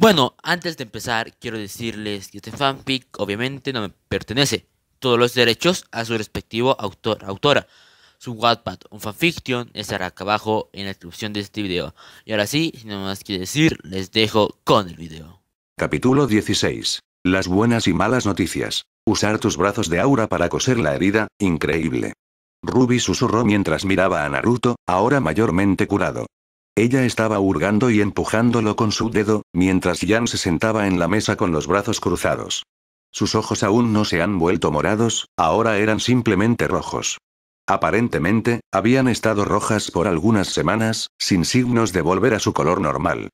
Bueno, antes de empezar, quiero decirles que este fanfic obviamente no me pertenece. Todos los derechos a su respectivo autor, autora. Su Wattpad, o fanfiction, estará acá abajo en la descripción de este video. Y ahora sí, sin nada más que decir, les dejo con el video. Capítulo 16. Las buenas y malas noticias. Usar tus brazos de aura para coser la herida, increíble. Ruby susurró mientras miraba a Naruto, ahora mayormente curado. Ella estaba hurgando y empujándolo con su dedo, mientras Jan se sentaba en la mesa con los brazos cruzados. Sus ojos aún no se han vuelto morados, ahora eran simplemente rojos. Aparentemente, habían estado rojas por algunas semanas, sin signos de volver a su color normal.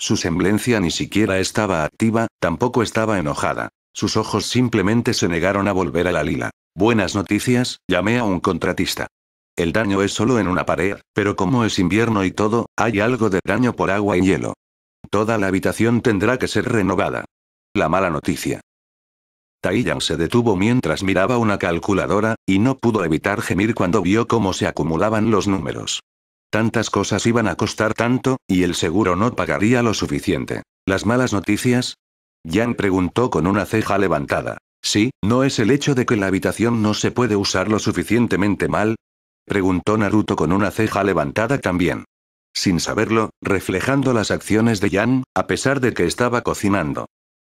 Su semblencia ni siquiera estaba activa, tampoco estaba enojada. Sus ojos simplemente se negaron a volver a la lila. Buenas noticias, llamé a un contratista. El daño es solo en una pared, pero como es invierno y todo, hay algo de daño por agua y hielo. Toda la habitación tendrá que ser renovada. La mala noticia. Taiyang se detuvo mientras miraba una calculadora, y no pudo evitar gemir cuando vio cómo se acumulaban los números. Tantas cosas iban a costar tanto, y el seguro no pagaría lo suficiente. ¿Las malas noticias? Yang preguntó con una ceja levantada. Sí, no es el hecho de que la habitación no se puede usar lo suficientemente mal, Preguntó Naruto con una ceja levantada también. Sin saberlo, reflejando las acciones de Yan, a pesar de que estaba cocinando.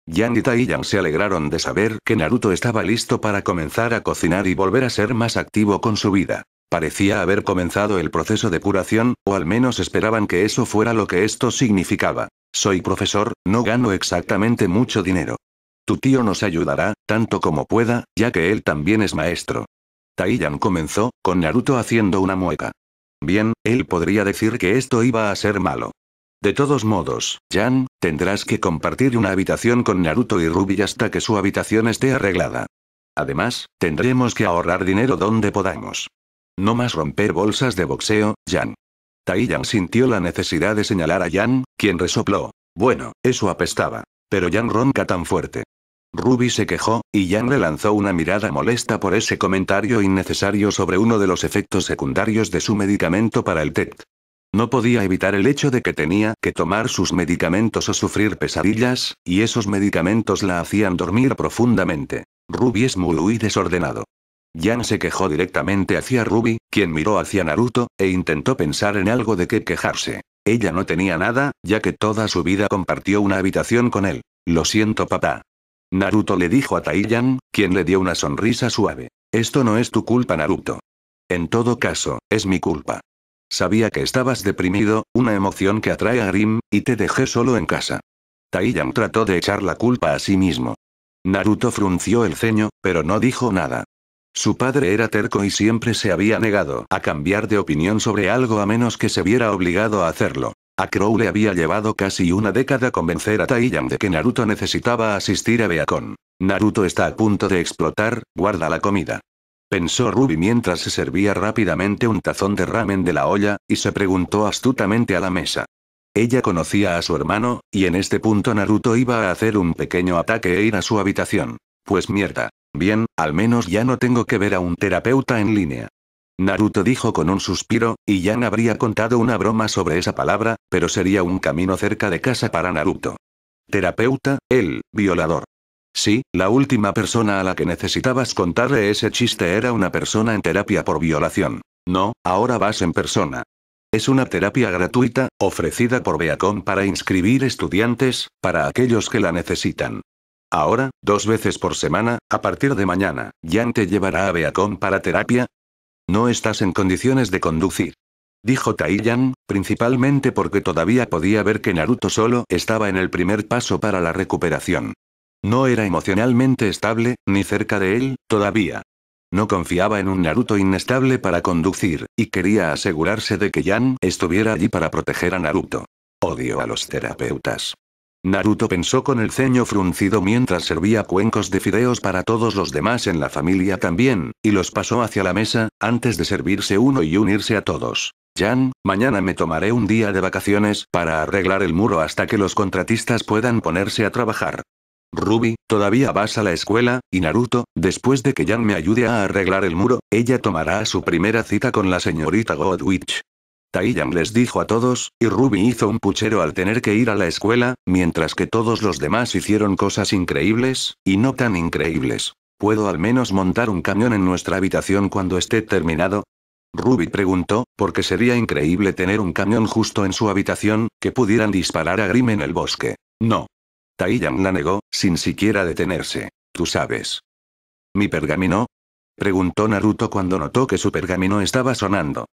Yan y Taiyan se alegraron de saber que Naruto estaba listo para comenzar a cocinar y volver a ser más activo con su vida. Parecía haber comenzado el proceso de curación, o al menos esperaban que eso fuera lo que esto significaba. Soy profesor, no gano exactamente mucho dinero. Tu tío nos ayudará, tanto como pueda, ya que él también es maestro. Taiyan comenzó, con Naruto haciendo una mueca. Bien, él podría decir que esto iba a ser malo. De todos modos, Jan, tendrás que compartir una habitación con Naruto y Ruby hasta que su habitación esté arreglada. Además, tendremos que ahorrar dinero donde podamos. No más romper bolsas de boxeo, Jan. Taiyan sintió la necesidad de señalar a Jan, quien resopló. Bueno, eso apestaba. Pero Jan ronca tan fuerte. Ruby se quejó, y Jan le lanzó una mirada molesta por ese comentario innecesario sobre uno de los efectos secundarios de su medicamento para el TET. No podía evitar el hecho de que tenía que tomar sus medicamentos o sufrir pesadillas, y esos medicamentos la hacían dormir profundamente. Ruby es muy desordenado. Jan se quejó directamente hacia Ruby, quien miró hacia Naruto, e intentó pensar en algo de qué quejarse. Ella no tenía nada, ya que toda su vida compartió una habitación con él. Lo siento papá. Naruto le dijo a Taiyan, quien le dio una sonrisa suave. Esto no es tu culpa Naruto. En todo caso, es mi culpa. Sabía que estabas deprimido, una emoción que atrae a Grim, y te dejé solo en casa. Taiyan trató de echar la culpa a sí mismo. Naruto frunció el ceño, pero no dijo nada. Su padre era terco y siempre se había negado a cambiar de opinión sobre algo a menos que se viera obligado a hacerlo. A Crow le había llevado casi una década convencer a Taiyan de que Naruto necesitaba asistir a Beacon. Naruto está a punto de explotar, guarda la comida. Pensó Ruby mientras se servía rápidamente un tazón de ramen de la olla, y se preguntó astutamente a la mesa. Ella conocía a su hermano, y en este punto Naruto iba a hacer un pequeño ataque e ir a su habitación. Pues mierda. Bien, al menos ya no tengo que ver a un terapeuta en línea. Naruto dijo con un suspiro, y Yan habría contado una broma sobre esa palabra, pero sería un camino cerca de casa para Naruto. Terapeuta, el violador. Sí, la última persona a la que necesitabas contarle ese chiste era una persona en terapia por violación. No, ahora vas en persona. Es una terapia gratuita, ofrecida por Beacon para inscribir estudiantes, para aquellos que la necesitan. Ahora, dos veces por semana, a partir de mañana, Yan te llevará a Beacon para terapia, no estás en condiciones de conducir. Dijo Taiyan, principalmente porque todavía podía ver que Naruto solo estaba en el primer paso para la recuperación. No era emocionalmente estable, ni cerca de él, todavía. No confiaba en un Naruto inestable para conducir, y quería asegurarse de que Yan estuviera allí para proteger a Naruto. Odio a los terapeutas. Naruto pensó con el ceño fruncido mientras servía cuencos de fideos para todos los demás en la familia también, y los pasó hacia la mesa, antes de servirse uno y unirse a todos. Jan, mañana me tomaré un día de vacaciones para arreglar el muro hasta que los contratistas puedan ponerse a trabajar. Ruby, todavía vas a la escuela, y Naruto, después de que Jan me ayude a arreglar el muro, ella tomará su primera cita con la señorita Godwitch. Taiyan les dijo a todos, y Ruby hizo un puchero al tener que ir a la escuela, mientras que todos los demás hicieron cosas increíbles, y no tan increíbles. ¿Puedo al menos montar un camión en nuestra habitación cuando esté terminado? Ruby preguntó, porque sería increíble tener un camión justo en su habitación, que pudieran disparar a Grim en el bosque. No. Taiyang la negó, sin siquiera detenerse. Tú sabes. ¿Mi pergamino? Preguntó Naruto cuando notó que su pergamino estaba sonando.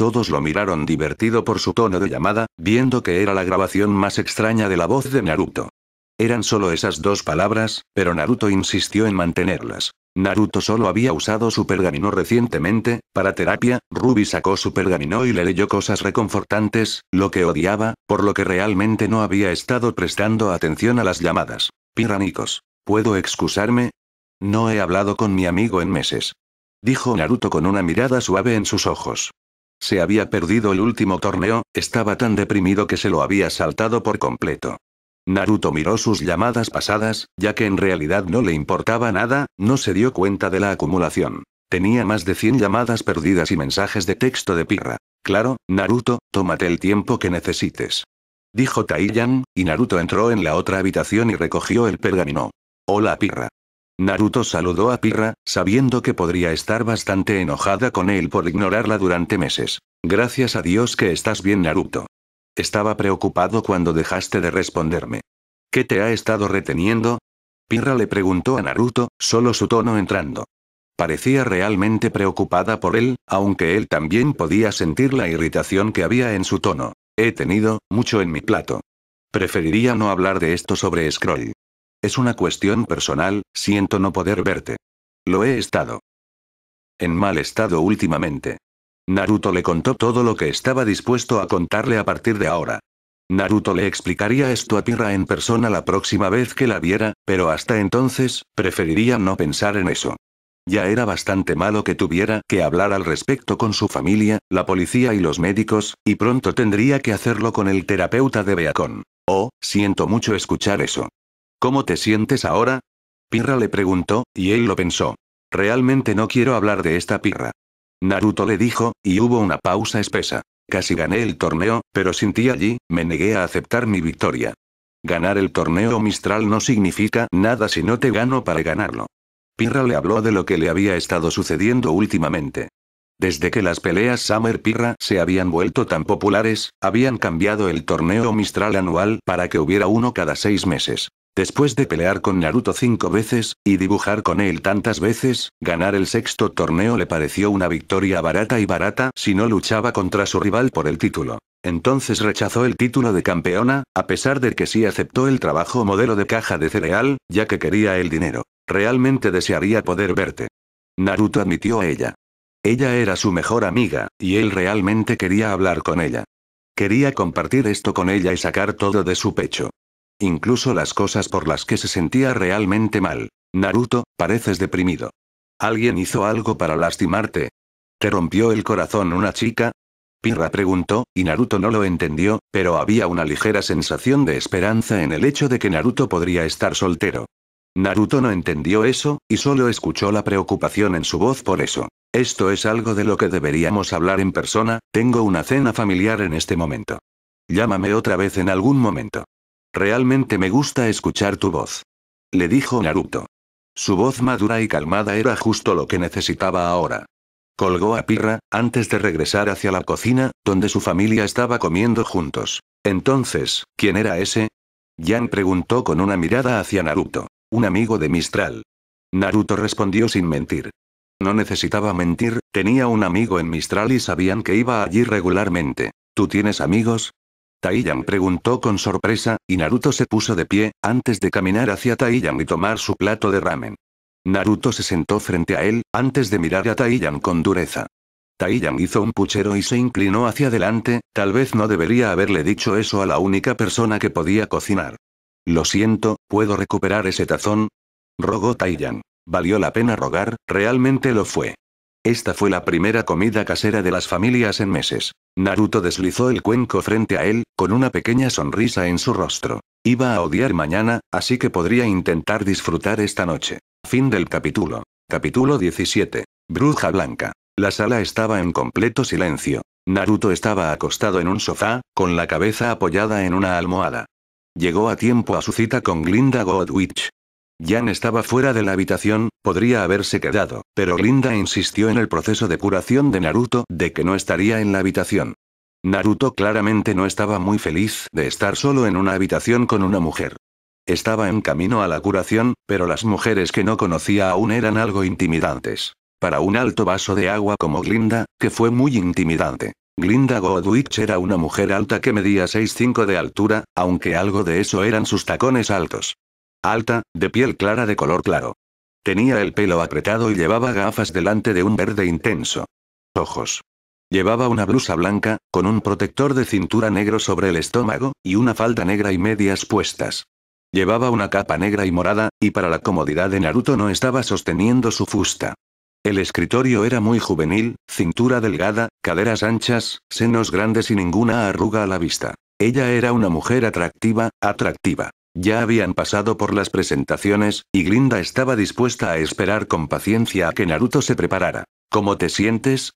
Todos lo miraron divertido por su tono de llamada, viendo que era la grabación más extraña de la voz de Naruto. Eran solo esas dos palabras, pero Naruto insistió en mantenerlas. Naruto solo había usado su pergamino recientemente, para terapia, Ruby sacó su pergamino y le leyó cosas reconfortantes, lo que odiaba, por lo que realmente no había estado prestando atención a las llamadas. Piranicos. ¿Puedo excusarme? No he hablado con mi amigo en meses. Dijo Naruto con una mirada suave en sus ojos. Se había perdido el último torneo, estaba tan deprimido que se lo había saltado por completo. Naruto miró sus llamadas pasadas, ya que en realidad no le importaba nada, no se dio cuenta de la acumulación. Tenía más de 100 llamadas perdidas y mensajes de texto de pirra. Claro, Naruto, tómate el tiempo que necesites. Dijo Taiyan, y Naruto entró en la otra habitación y recogió el pergamino. Hola pirra. Naruto saludó a Pirra, sabiendo que podría estar bastante enojada con él por ignorarla durante meses. Gracias a Dios que estás bien Naruto. Estaba preocupado cuando dejaste de responderme. ¿Qué te ha estado reteniendo? Pirra le preguntó a Naruto, solo su tono entrando. Parecía realmente preocupada por él, aunque él también podía sentir la irritación que había en su tono. He tenido, mucho en mi plato. Preferiría no hablar de esto sobre Scroll. Es una cuestión personal, siento no poder verte. Lo he estado. En mal estado últimamente. Naruto le contó todo lo que estaba dispuesto a contarle a partir de ahora. Naruto le explicaría esto a Pirra en persona la próxima vez que la viera, pero hasta entonces, preferiría no pensar en eso. Ya era bastante malo que tuviera que hablar al respecto con su familia, la policía y los médicos, y pronto tendría que hacerlo con el terapeuta de Beacon. Oh, siento mucho escuchar eso. ¿Cómo te sientes ahora? Pirra le preguntó, y él lo pensó. Realmente no quiero hablar de esta pirra. Naruto le dijo, y hubo una pausa espesa. Casi gané el torneo, pero sin ti allí, me negué a aceptar mi victoria. Ganar el torneo Mistral no significa nada si no te gano para ganarlo. Pirra le habló de lo que le había estado sucediendo últimamente. Desde que las peleas Summer Pirra se habían vuelto tan populares, habían cambiado el torneo Mistral anual para que hubiera uno cada seis meses. Después de pelear con Naruto cinco veces, y dibujar con él tantas veces, ganar el sexto torneo le pareció una victoria barata y barata si no luchaba contra su rival por el título. Entonces rechazó el título de campeona, a pesar de que sí aceptó el trabajo modelo de caja de cereal, ya que quería el dinero. Realmente desearía poder verte. Naruto admitió a ella. Ella era su mejor amiga, y él realmente quería hablar con ella. Quería compartir esto con ella y sacar todo de su pecho. Incluso las cosas por las que se sentía realmente mal. Naruto, pareces deprimido. ¿Alguien hizo algo para lastimarte? ¿Te rompió el corazón una chica? Pirra preguntó, y Naruto no lo entendió, pero había una ligera sensación de esperanza en el hecho de que Naruto podría estar soltero. Naruto no entendió eso, y solo escuchó la preocupación en su voz por eso. Esto es algo de lo que deberíamos hablar en persona, tengo una cena familiar en este momento. Llámame otra vez en algún momento. Realmente me gusta escuchar tu voz. Le dijo Naruto. Su voz madura y calmada era justo lo que necesitaba ahora. Colgó a Pirra, antes de regresar hacia la cocina, donde su familia estaba comiendo juntos. Entonces, ¿quién era ese? Yan preguntó con una mirada hacia Naruto. Un amigo de Mistral. Naruto respondió sin mentir. No necesitaba mentir, tenía un amigo en Mistral y sabían que iba allí regularmente. ¿Tú tienes amigos? Taiyan preguntó con sorpresa, y Naruto se puso de pie, antes de caminar hacia Taiyan y tomar su plato de ramen. Naruto se sentó frente a él, antes de mirar a Taiyan con dureza. Taiyan hizo un puchero y se inclinó hacia adelante, tal vez no debería haberle dicho eso a la única persona que podía cocinar. Lo siento, ¿puedo recuperar ese tazón? Rogó Taiyan. Valió la pena rogar, realmente lo fue. Esta fue la primera comida casera de las familias en meses. Naruto deslizó el cuenco frente a él, con una pequeña sonrisa en su rostro. Iba a odiar mañana, así que podría intentar disfrutar esta noche. Fin del capítulo. Capítulo 17. Bruja Blanca. La sala estaba en completo silencio. Naruto estaba acostado en un sofá, con la cabeza apoyada en una almohada. Llegó a tiempo a su cita con Glinda Godwitch. Jan estaba fuera de la habitación, podría haberse quedado, pero Linda insistió en el proceso de curación de Naruto de que no estaría en la habitación. Naruto claramente no estaba muy feliz de estar solo en una habitación con una mujer. Estaba en camino a la curación, pero las mujeres que no conocía aún eran algo intimidantes. Para un alto vaso de agua como Glinda, que fue muy intimidante. Glinda Godwitch era una mujer alta que medía 6'5 de altura, aunque algo de eso eran sus tacones altos. Alta, de piel clara de color claro. Tenía el pelo apretado y llevaba gafas delante de un verde intenso. Ojos. Llevaba una blusa blanca, con un protector de cintura negro sobre el estómago, y una falda negra y medias puestas. Llevaba una capa negra y morada, y para la comodidad de Naruto no estaba sosteniendo su fusta. El escritorio era muy juvenil, cintura delgada, caderas anchas, senos grandes y ninguna arruga a la vista. Ella era una mujer atractiva, atractiva. Ya habían pasado por las presentaciones, y Glinda estaba dispuesta a esperar con paciencia a que Naruto se preparara. ¿Cómo te sientes?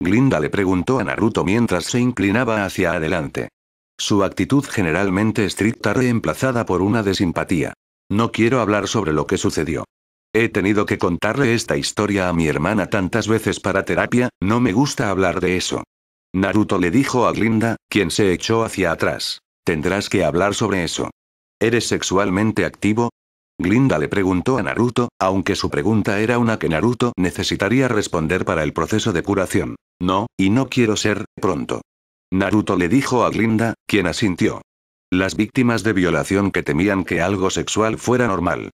Glinda le preguntó a Naruto mientras se inclinaba hacia adelante. Su actitud generalmente estricta reemplazada por una de simpatía. No quiero hablar sobre lo que sucedió. He tenido que contarle esta historia a mi hermana tantas veces para terapia, no me gusta hablar de eso. Naruto le dijo a Glinda, quien se echó hacia atrás. Tendrás que hablar sobre eso. ¿Eres sexualmente activo? Glinda le preguntó a Naruto, aunque su pregunta era una que Naruto necesitaría responder para el proceso de curación. No, y no quiero ser, pronto. Naruto le dijo a Glinda, quien asintió. Las víctimas de violación que temían que algo sexual fuera normal.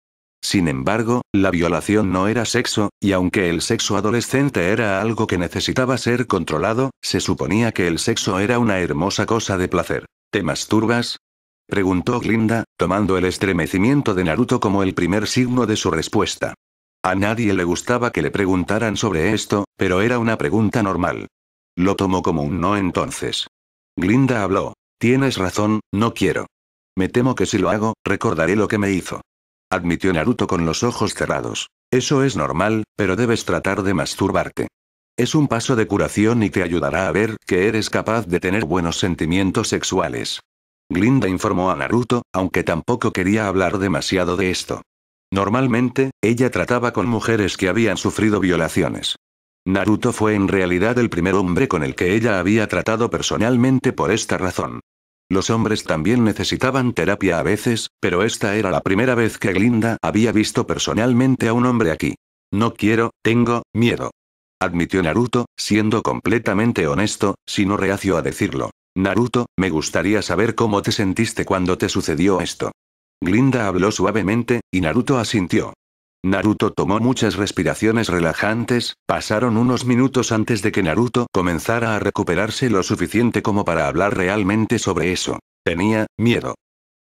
Sin embargo, la violación no era sexo, y aunque el sexo adolescente era algo que necesitaba ser controlado, se suponía que el sexo era una hermosa cosa de placer. ¿Te masturbas? Preguntó Glinda, tomando el estremecimiento de Naruto como el primer signo de su respuesta. A nadie le gustaba que le preguntaran sobre esto, pero era una pregunta normal. Lo tomó como un no entonces. Glinda habló. Tienes razón, no quiero. Me temo que si lo hago, recordaré lo que me hizo. Admitió Naruto con los ojos cerrados. Eso es normal, pero debes tratar de masturbarte. Es un paso de curación y te ayudará a ver que eres capaz de tener buenos sentimientos sexuales. Glinda informó a Naruto, aunque tampoco quería hablar demasiado de esto. Normalmente, ella trataba con mujeres que habían sufrido violaciones. Naruto fue en realidad el primer hombre con el que ella había tratado personalmente por esta razón. Los hombres también necesitaban terapia a veces, pero esta era la primera vez que Glinda había visto personalmente a un hombre aquí. No quiero, tengo, miedo. Admitió Naruto, siendo completamente honesto, si no reacio a decirlo. Naruto, me gustaría saber cómo te sentiste cuando te sucedió esto. Glinda habló suavemente, y Naruto asintió. Naruto tomó muchas respiraciones relajantes, pasaron unos minutos antes de que Naruto comenzara a recuperarse lo suficiente como para hablar realmente sobre eso. Tenía miedo.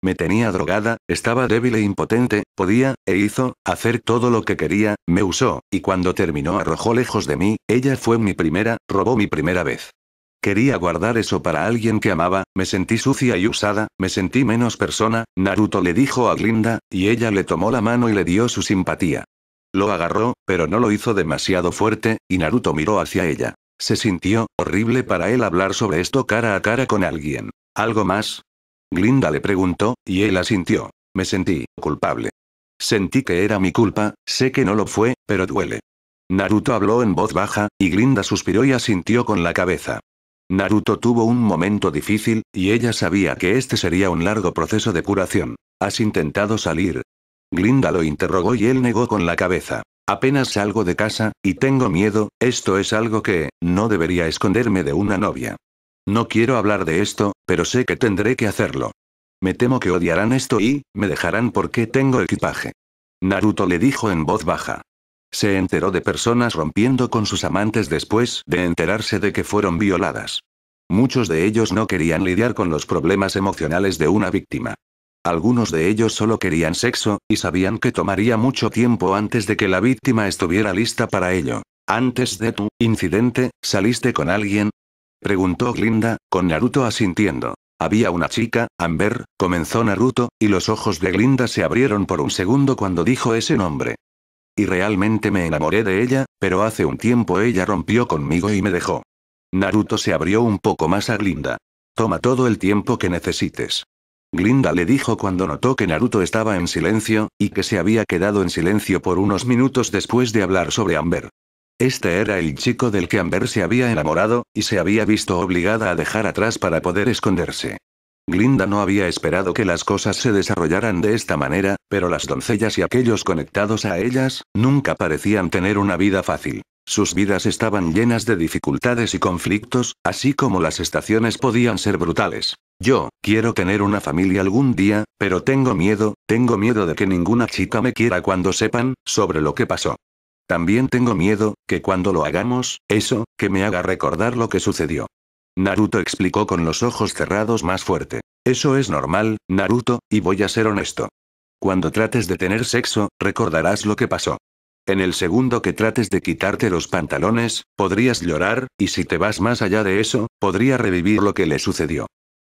Me tenía drogada, estaba débil e impotente, podía, e hizo, hacer todo lo que quería, me usó, y cuando terminó arrojó lejos de mí, ella fue mi primera, robó mi primera vez. Quería guardar eso para alguien que amaba, me sentí sucia y usada, me sentí menos persona, Naruto le dijo a Glinda, y ella le tomó la mano y le dio su simpatía. Lo agarró, pero no lo hizo demasiado fuerte, y Naruto miró hacia ella. Se sintió horrible para él hablar sobre esto cara a cara con alguien. ¿Algo más? Glinda le preguntó, y él asintió. Me sentí culpable. Sentí que era mi culpa, sé que no lo fue, pero duele. Naruto habló en voz baja, y Glinda suspiró y asintió con la cabeza. Naruto tuvo un momento difícil, y ella sabía que este sería un largo proceso de curación. ¿Has intentado salir? Glinda lo interrogó y él negó con la cabeza. Apenas salgo de casa, y tengo miedo, esto es algo que, no debería esconderme de una novia. No quiero hablar de esto, pero sé que tendré que hacerlo. Me temo que odiarán esto y, me dejarán porque tengo equipaje. Naruto le dijo en voz baja. Se enteró de personas rompiendo con sus amantes después de enterarse de que fueron violadas. Muchos de ellos no querían lidiar con los problemas emocionales de una víctima. Algunos de ellos solo querían sexo, y sabían que tomaría mucho tiempo antes de que la víctima estuviera lista para ello. Antes de tu incidente, ¿saliste con alguien? Preguntó Glinda, con Naruto asintiendo. Había una chica, Amber, comenzó Naruto, y los ojos de Glinda se abrieron por un segundo cuando dijo ese nombre y realmente me enamoré de ella, pero hace un tiempo ella rompió conmigo y me dejó. Naruto se abrió un poco más a Glinda. Toma todo el tiempo que necesites. Glinda le dijo cuando notó que Naruto estaba en silencio, y que se había quedado en silencio por unos minutos después de hablar sobre Amber. Este era el chico del que Amber se había enamorado, y se había visto obligada a dejar atrás para poder esconderse. Glinda no había esperado que las cosas se desarrollaran de esta manera, pero las doncellas y aquellos conectados a ellas, nunca parecían tener una vida fácil. Sus vidas estaban llenas de dificultades y conflictos, así como las estaciones podían ser brutales. Yo, quiero tener una familia algún día, pero tengo miedo, tengo miedo de que ninguna chica me quiera cuando sepan, sobre lo que pasó. También tengo miedo, que cuando lo hagamos, eso, que me haga recordar lo que sucedió. Naruto explicó con los ojos cerrados más fuerte. Eso es normal, Naruto, y voy a ser honesto. Cuando trates de tener sexo, recordarás lo que pasó. En el segundo que trates de quitarte los pantalones, podrías llorar, y si te vas más allá de eso, podría revivir lo que le sucedió.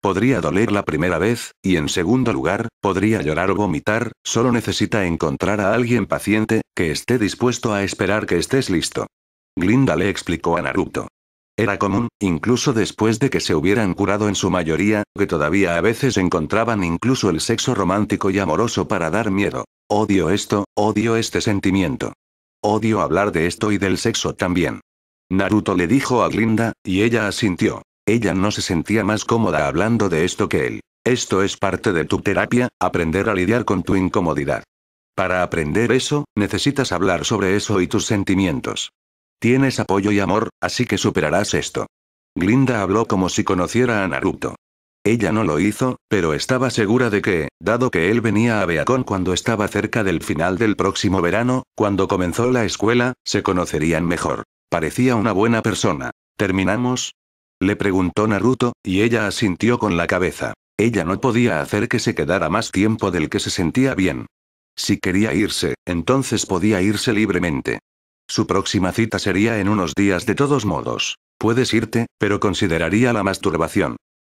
Podría doler la primera vez, y en segundo lugar, podría llorar o vomitar, solo necesita encontrar a alguien paciente, que esté dispuesto a esperar que estés listo. Glinda le explicó a Naruto. Era común, incluso después de que se hubieran curado en su mayoría, que todavía a veces encontraban incluso el sexo romántico y amoroso para dar miedo. Odio esto, odio este sentimiento. Odio hablar de esto y del sexo también. Naruto le dijo a Glinda, y ella asintió. Ella no se sentía más cómoda hablando de esto que él. Esto es parte de tu terapia, aprender a lidiar con tu incomodidad. Para aprender eso, necesitas hablar sobre eso y tus sentimientos. Tienes apoyo y amor, así que superarás esto. Glinda habló como si conociera a Naruto. Ella no lo hizo, pero estaba segura de que, dado que él venía a Beacon cuando estaba cerca del final del próximo verano, cuando comenzó la escuela, se conocerían mejor. Parecía una buena persona. ¿Terminamos? Le preguntó Naruto, y ella asintió con la cabeza. Ella no podía hacer que se quedara más tiempo del que se sentía bien. Si quería irse, entonces podía irse libremente. Su próxima cita sería en unos días de todos modos. Puedes irte, pero consideraría la masturbación.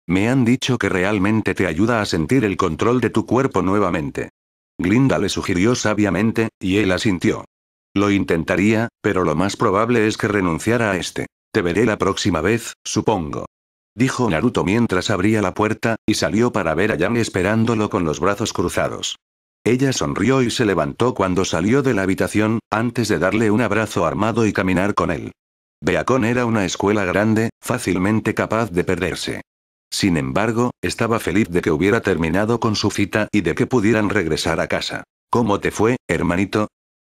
Me han dicho que realmente te ayuda a sentir el control de tu cuerpo nuevamente. Glinda le sugirió sabiamente, y él asintió. Lo intentaría, pero lo más probable es que renunciara a este. Te veré la próxima vez, supongo. Dijo Naruto mientras abría la puerta, y salió para ver a Yang esperándolo con los brazos cruzados. Ella sonrió y se levantó cuando salió de la habitación, antes de darle un abrazo armado y caminar con él. Beacon era una escuela grande, fácilmente capaz de perderse. Sin embargo, estaba feliz de que hubiera terminado con su cita y de que pudieran regresar a casa. ¿Cómo te fue, hermanito?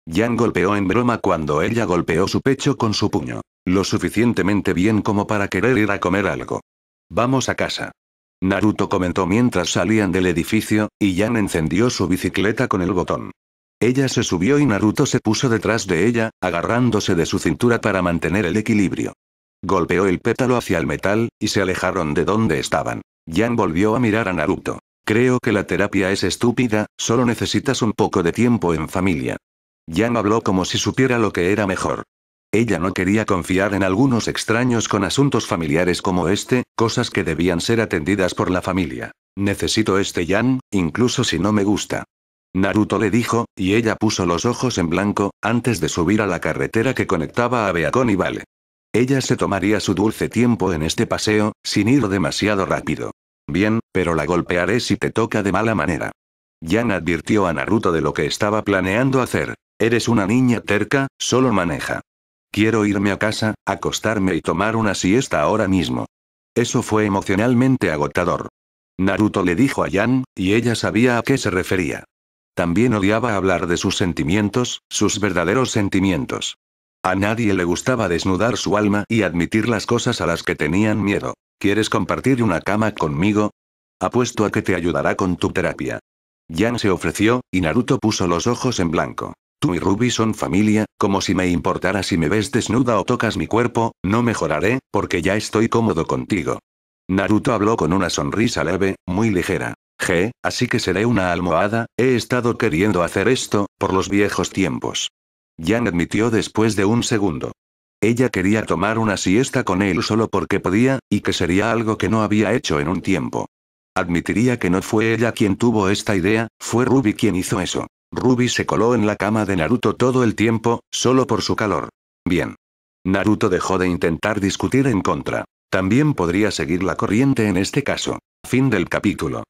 Jan golpeó en broma cuando ella golpeó su pecho con su puño. Lo suficientemente bien como para querer ir a comer algo. Vamos a casa. Naruto comentó mientras salían del edificio, y Jan encendió su bicicleta con el botón. Ella se subió y Naruto se puso detrás de ella, agarrándose de su cintura para mantener el equilibrio. Golpeó el pétalo hacia el metal, y se alejaron de donde estaban. Jan volvió a mirar a Naruto. Creo que la terapia es estúpida, solo necesitas un poco de tiempo en familia. Jan habló como si supiera lo que era mejor. Ella no quería confiar en algunos extraños con asuntos familiares como este, cosas que debían ser atendidas por la familia. Necesito este Yan, incluso si no me gusta. Naruto le dijo, y ella puso los ojos en blanco, antes de subir a la carretera que conectaba a Beacon y Vale. Ella se tomaría su dulce tiempo en este paseo, sin ir demasiado rápido. Bien, pero la golpearé si te toca de mala manera. Yan advirtió a Naruto de lo que estaba planeando hacer. Eres una niña terca, solo maneja. Quiero irme a casa, acostarme y tomar una siesta ahora mismo. Eso fue emocionalmente agotador. Naruto le dijo a Yan, y ella sabía a qué se refería. También odiaba hablar de sus sentimientos, sus verdaderos sentimientos. A nadie le gustaba desnudar su alma y admitir las cosas a las que tenían miedo. ¿Quieres compartir una cama conmigo? Apuesto a que te ayudará con tu terapia. Yan se ofreció, y Naruto puso los ojos en blanco. Tú y Ruby son familia, como si me importara si me ves desnuda o tocas mi cuerpo, no mejoraré, porque ya estoy cómodo contigo. Naruto habló con una sonrisa leve, muy ligera. G, así que seré una almohada, he estado queriendo hacer esto, por los viejos tiempos. Jan admitió después de un segundo. Ella quería tomar una siesta con él solo porque podía, y que sería algo que no había hecho en un tiempo. Admitiría que no fue ella quien tuvo esta idea, fue Ruby quien hizo eso. Ruby se coló en la cama de Naruto todo el tiempo, solo por su calor. Bien. Naruto dejó de intentar discutir en contra. También podría seguir la corriente en este caso. Fin del capítulo.